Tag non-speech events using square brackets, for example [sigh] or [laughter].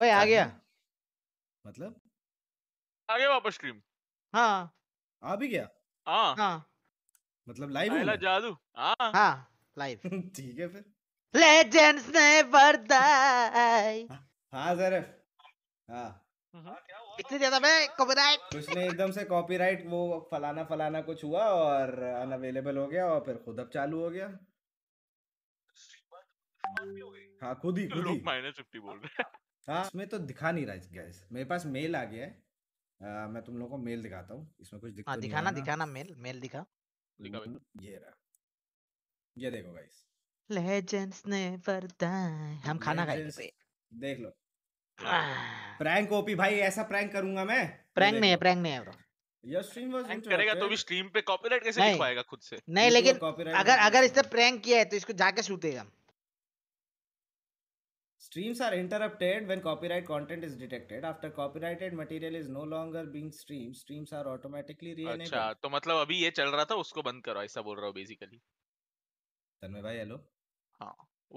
भाई आ गया मतलब आ गया वापस स्ट्रीम हाँ आ भी गया हाँ हाँ मतलब लाइव है जादू हाँ हाँ लाइव [laughs] ठीक है फिर लेजेंड्स नेवर डाई हाँ जरफ हाँ इतने ज्यादा मैं कॉपीराइट कुछ नहीं एकदम से कॉपीराइट वो फलाना फलाना कुछ हुआ और अनअवेलेबल हो गया और फिर खुद अब चालू हो गया हाँ खुद ही खुद ही माइनस फिफ्टी बोल रहे हैं हाँ इसमें तो दिखा नहीं रहा गैस मेरे पास मेल आ गया है आ, मैं तुम लोगों को मेल दिखाता हूँ इसमें कुछ दिखा हाँ, तो दिखाना दिखाना मेल मेल दिखा ये रहा ये देखो गाइस लेजेंड्स ने डाई हम खाना खाएंगे देख लो प्रैंक ओपी भाई ऐसा प्रैंक करूंगा मैं प्रैंक नहीं है प्रैंक नहीं है ब्रो या स्ट्रीम वाज करेगा तो भी स्ट्रीम पे कॉपीराइट कैसे लिखवाएगा खुद से नहीं लेकिन अगर अगर इसने प्रैंक किया है तो इसको जाके सूटेगा Streams are interrupted when copyright content is detected. After copyrighted material is no longer being streamed, streams are automatically re-enabled. अच्छा तो मतलब अभी ये चल रहा था उसको बंद करो ऐसा बोल रहा हूँ बेसिकली तन्मय भाई हेलो हाँ